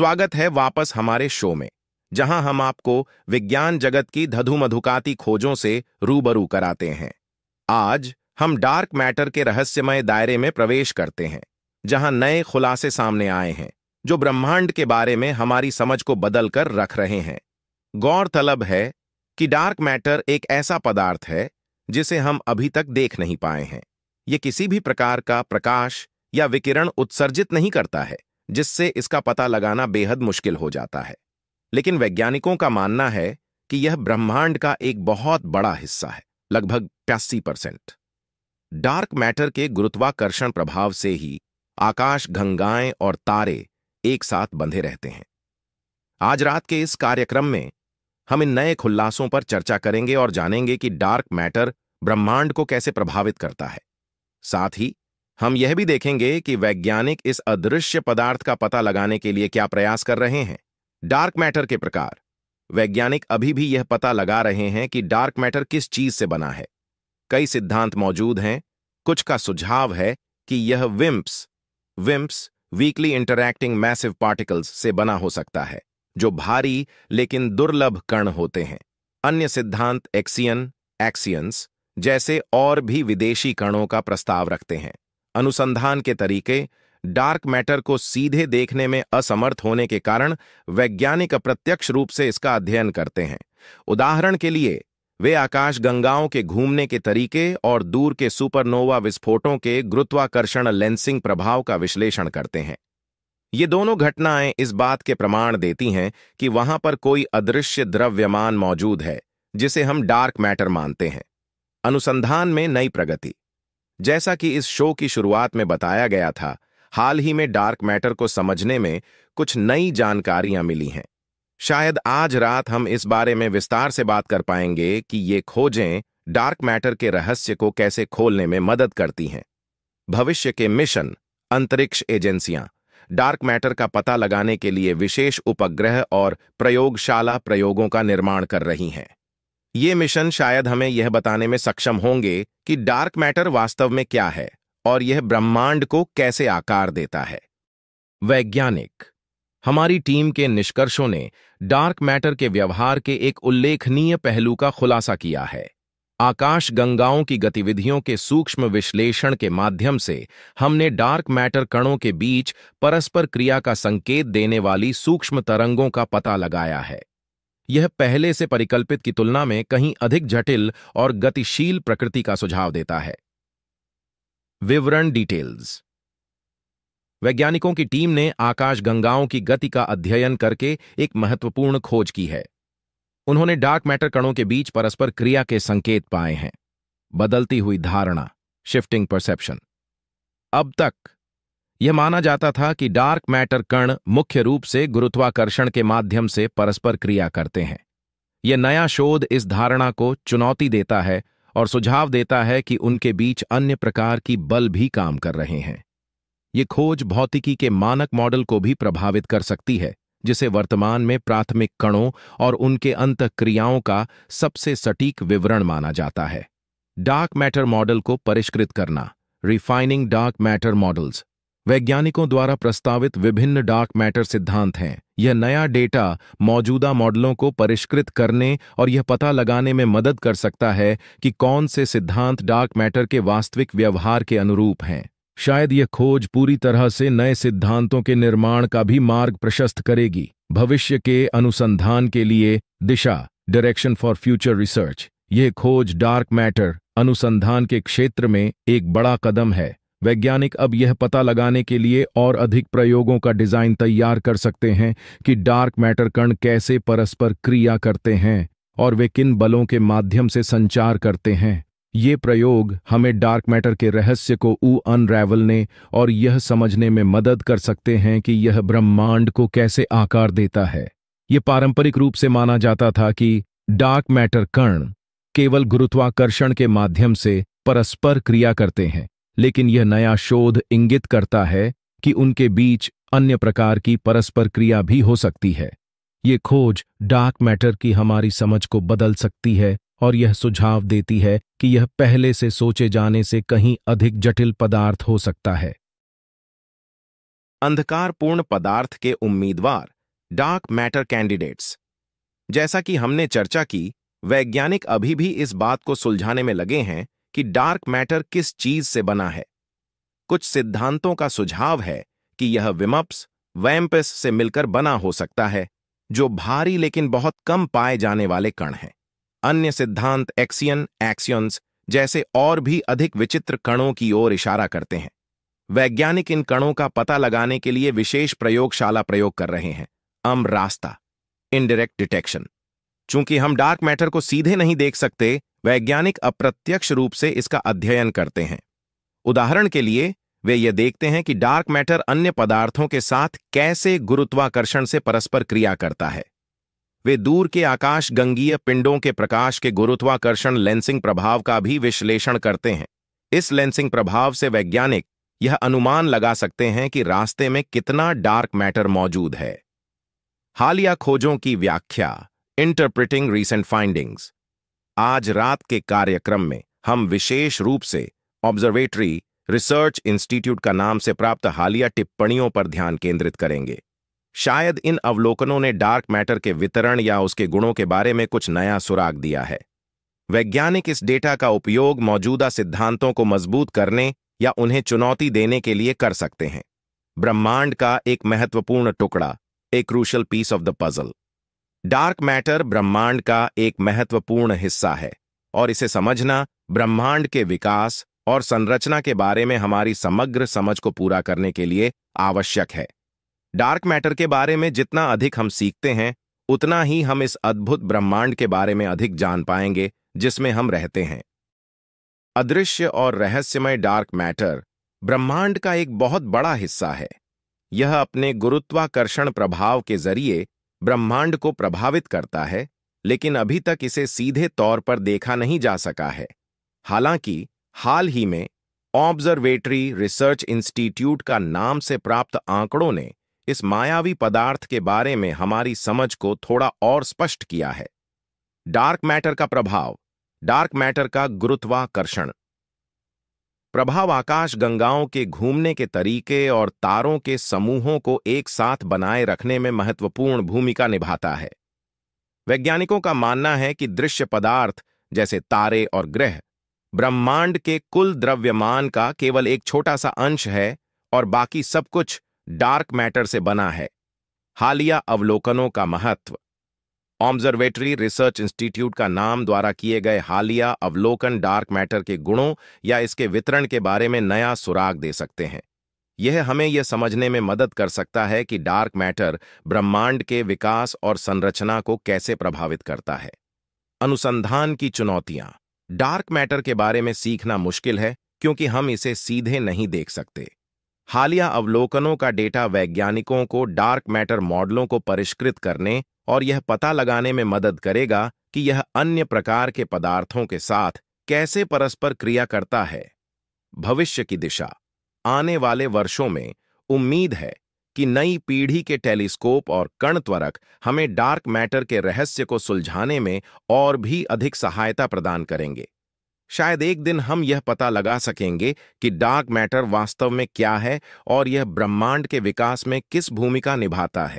स्वागत है वापस हमारे शो में जहां हम आपको विज्ञान जगत की मधुकाती खोजों से रूबरू कराते हैं आज हम डार्क मैटर के रहस्यमय दायरे में प्रवेश करते हैं जहां नए खुलासे सामने आए हैं जो ब्रह्मांड के बारे में हमारी समझ को बदल कर रख रहे हैं गौरतलब है कि डार्क मैटर एक ऐसा पदार्थ है जिसे हम अभी तक देख नहीं पाए हैं ये किसी भी प्रकार का प्रकाश या विकिरण उत्सर्जित नहीं करता है जिससे इसका पता लगाना बेहद मुश्किल हो जाता है लेकिन वैज्ञानिकों का मानना है कि यह ब्रह्मांड का एक बहुत बड़ा हिस्सा है लगभग प्यासी परसेंट डार्क मैटर के गुरुत्वाकर्षण प्रभाव से ही आकाश गंगाएं और तारे एक साथ बंधे रहते हैं आज रात के इस कार्यक्रम में हम इन नए खुलासों पर चर्चा करेंगे और जानेंगे कि डार्क मैटर ब्रह्मांड को कैसे प्रभावित करता है साथ ही हम यह भी देखेंगे कि वैज्ञानिक इस अदृश्य पदार्थ का पता लगाने के लिए क्या प्रयास कर रहे हैं डार्क मैटर के प्रकार वैज्ञानिक अभी भी यह पता लगा रहे हैं कि डार्क मैटर किस चीज से बना है कई सिद्धांत मौजूद हैं कुछ का सुझाव है कि यह WIMPs WIMPs weakly interacting massive particles से बना हो सकता है जो भारी लेकिन दुर्लभ कण होते हैं अन्य सिद्धांत एक्सियन एक्सियंस जैसे और भी विदेशी कणों का प्रस्ताव रखते हैं अनुसंधान के तरीके डार्क मैटर को सीधे देखने में असमर्थ होने के कारण वैज्ञानिक अप्रत्यक्ष रूप से इसका अध्ययन करते हैं उदाहरण के लिए वे आकाशगंगाओं के घूमने के तरीके और दूर के सुपरनोवा विस्फोटों के गुरुत्वाकर्षण लेंसिंग प्रभाव का विश्लेषण करते हैं ये दोनों घटनाएं इस बात के प्रमाण देती हैं कि वहां पर कोई अदृश्य द्रव्यमान मौजूद है जिसे हम डार्क मैटर मानते हैं अनुसंधान में नई प्रगति जैसा कि इस शो की शुरुआत में बताया गया था हाल ही में डार्क मैटर को समझने में कुछ नई जानकारियां मिली हैं शायद आज रात हम इस बारे में विस्तार से बात कर पाएंगे कि ये खोजें डार्क मैटर के रहस्य को कैसे खोलने में मदद करती हैं भविष्य के मिशन अंतरिक्ष एजेंसियां डार्क मैटर का पता लगाने के लिए विशेष उपग्रह और प्रयोगशाला प्रयोगों का निर्माण कर रही हैं ये मिशन शायद हमें यह बताने में सक्षम होंगे कि डार्क मैटर वास्तव में क्या है और यह ब्रह्मांड को कैसे आकार देता है वैज्ञानिक हमारी टीम के निष्कर्षों ने डार्क मैटर के व्यवहार के एक उल्लेखनीय पहलू का खुलासा किया है आकाश गंगाओं की गतिविधियों के सूक्ष्म विश्लेषण के माध्यम से हमने डार्क मैटर कणों के बीच परस्पर क्रिया का संकेत देने वाली सूक्ष्म तरंगों का पता लगाया है यह पहले से परिकल्पित की तुलना में कहीं अधिक जटिल और गतिशील प्रकृति का सुझाव देता है विवरण डिटेल्स वैज्ञानिकों की टीम ने आकाश गंगाओं की गति का अध्ययन करके एक महत्वपूर्ण खोज की है उन्होंने डार्क मैटर कणों के बीच परस्पर क्रिया के संकेत पाए हैं बदलती हुई धारणा शिफ्टिंग परसेप्शन अब तक यह माना जाता था कि डार्क मैटर कण मुख्य रूप से गुरुत्वाकर्षण के माध्यम से परस्पर क्रिया करते हैं यह नया शोध इस धारणा को चुनौती देता है और सुझाव देता है कि उनके बीच अन्य प्रकार की बल भी काम कर रहे हैं ये खोज भौतिकी के मानक मॉडल को भी प्रभावित कर सकती है जिसे वर्तमान में प्राथमिक कणों और उनके अंत क्रियाओं का सबसे सटीक विवरण माना जाता है डार्क मैटर मॉडल को परिष्कृत करना रिफाइनिंग डार्क मैटर मॉडल्स वैज्ञानिकों द्वारा प्रस्तावित विभिन्न डार्क मैटर सिद्धांत हैं यह नया डेटा मौजूदा मॉडलों को परिष्कृत करने और यह पता लगाने में मदद कर सकता है कि कौन से सिद्धांत डार्क मैटर के वास्तविक व्यवहार के अनुरूप हैं शायद यह खोज पूरी तरह से नए सिद्धांतों के निर्माण का भी मार्ग प्रशस्त करेगी भविष्य के अनुसंधान के लिए दिशा डायरेक्शन फॉर फ्यूचर रिसर्च यह खोज डार्क मैटर अनुसंधान के क्षेत्र में एक बड़ा कदम है वैज्ञानिक अब यह पता लगाने के लिए और अधिक प्रयोगों का डिजाइन तैयार कर सकते हैं कि डार्क मैटर कण कैसे परस्पर क्रिया करते हैं और वे किन बलों के माध्यम से संचार करते हैं ये प्रयोग हमें डार्क मैटर के रहस्य को ऊ अनरैवलने और यह समझने में मदद कर सकते हैं कि यह ब्रह्मांड को कैसे आकार देता है ये पारंपरिक रूप से माना जाता था कि डार्क मैटर कर्ण केवल गुरुत्वाकर्षण के माध्यम से परस्पर क्रिया करते हैं लेकिन यह नया शोध इंगित करता है कि उनके बीच अन्य प्रकार की परस्पर क्रिया भी हो सकती है ये खोज डार्क मैटर की हमारी समझ को बदल सकती है और यह सुझाव देती है कि यह पहले से सोचे जाने से कहीं अधिक जटिल पदार्थ हो सकता है अंधकारपूर्ण पदार्थ के उम्मीदवार डार्क मैटर कैंडिडेट्स जैसा कि हमने चर्चा की वैज्ञानिक अभी भी इस बात को सुलझाने में लगे हैं कि डार्क मैटर किस चीज से बना है कुछ सिद्धांतों का सुझाव है कि यह विमप्स वैम्पस से मिलकर बना हो सकता है जो भारी लेकिन बहुत कम पाए जाने वाले कण हैं अन्य सिद्धांत एक्सियन एक्सियंस जैसे और भी अधिक विचित्र कणों की ओर इशारा करते हैं वैज्ञानिक इन कणों का पता लगाने के लिए विशेष प्रयोगशाला प्रयोग कर रहे हैं अम रास्ता इनडायरेक्ट डिटेक्शन चूंकि हम डार्क मैटर को सीधे नहीं देख सकते वैज्ञानिक अप्रत्यक्ष रूप से इसका अध्ययन करते हैं उदाहरण के लिए वे ये देखते हैं कि डार्क मैटर अन्य पदार्थों के साथ कैसे गुरुत्वाकर्षण से परस्पर क्रिया करता है वे दूर के आकाश गंगीय पिंडों के प्रकाश के गुरुत्वाकर्षण लेंसिंग प्रभाव का भी विश्लेषण करते हैं इस लेंसिंग प्रभाव से वैज्ञानिक यह अनुमान लगा सकते हैं कि रास्ते में कितना डार्क मैटर मौजूद है हालिया खोजों की व्याख्या इंटरप्रिटिंग रीसेंट फाइंडिंग्स आज रात के कार्यक्रम में हम विशेष रूप से ऑब्जर्वेटरी रिसर्च इंस्टीट्यूट का नाम से प्राप्त हालिया टिप्पणियों पर ध्यान केंद्रित करेंगे शायद इन अवलोकनों ने डार्क मैटर के वितरण या उसके गुणों के बारे में कुछ नया सुराग दिया है वैज्ञानिक इस डेटा का उपयोग मौजूदा सिद्धांतों को मजबूत करने या उन्हें चुनौती देने के लिए कर सकते हैं ब्रह्मांड का एक महत्वपूर्ण टुकड़ा a crucial piece of the puzzle dark matter ब्रह्मांड का एक महत्वपूर्ण हिस्सा है और इसे समझना ब्रह्मांड के विकास और संरचना के बारे में हमारी समग्र समझ को पूरा करने के लिए आवश्यक है डार्क मैटर के बारे में जितना अधिक हम सीखते हैं उतना ही हम इस अद्भुत ब्रह्मांड के बारे में अधिक जान पाएंगे जिसमें हम रहते हैं अदृश्य और रहस्यमय डार्क मैटर ब्रह्मांड का एक बहुत बड़ा हिस्सा है यह अपने गुरुत्वाकर्षण प्रभाव के जरिए ब्रह्मांड को प्रभावित करता है लेकिन अभी तक इसे सीधे तौर पर देखा नहीं जा सका है हालांकि हाल ही में ऑब्जर्वेटरी रिसर्च इंस्टीट्यूट का नाम से प्राप्त आंकड़ों ने इस मायावी पदार्थ के बारे में हमारी समझ को थोड़ा और स्पष्ट किया है डार्क मैटर का प्रभाव डार्क मैटर का गुरुत्वाकर्षण प्रभाव आकाश गंगाओं के घूमने के तरीके और तारों के समूहों को एक साथ बनाए रखने में महत्वपूर्ण भूमिका निभाता है वैज्ञानिकों का मानना है कि दृश्य पदार्थ जैसे तारे और ग्रह ब्रह्मांड के कुल द्रव्यमान का केवल एक छोटा सा अंश है और बाकी सब कुछ डार्क मैटर से बना है हालिया अवलोकनों का महत्व ऑब्जर्वेटरी रिसर्च इंस्टीट्यूट का नाम द्वारा किए गए हालिया अवलोकन डार्क मैटर के गुणों या इसके वितरण के बारे में नया सुराग दे सकते हैं यह हमें यह समझने में मदद कर सकता है कि डार्क मैटर ब्रह्मांड के विकास और संरचना को कैसे प्रभावित करता है अनुसंधान की चुनौतियां डार्क मैटर के बारे में सीखना मुश्किल है क्योंकि हम इसे सीधे नहीं देख सकते हालिया अवलोकनों का डेटा वैज्ञानिकों को डार्क मैटर मॉडलों को परिष्कृत करने और यह पता लगाने में मदद करेगा कि यह अन्य प्रकार के पदार्थों के साथ कैसे परस्पर क्रिया करता है भविष्य की दिशा आने वाले वर्षों में उम्मीद है कि नई पीढ़ी के टेलीस्कोप और कण त्वरक हमें डार्क मैटर के रहस्य को सुलझाने में और भी अधिक सहायता प्रदान करेंगे शायद एक दिन हम यह पता लगा सकेंगे कि डार्क मैटर वास्तव में क्या है और यह ब्रह्मांड के विकास में किस भूमिका निभाता है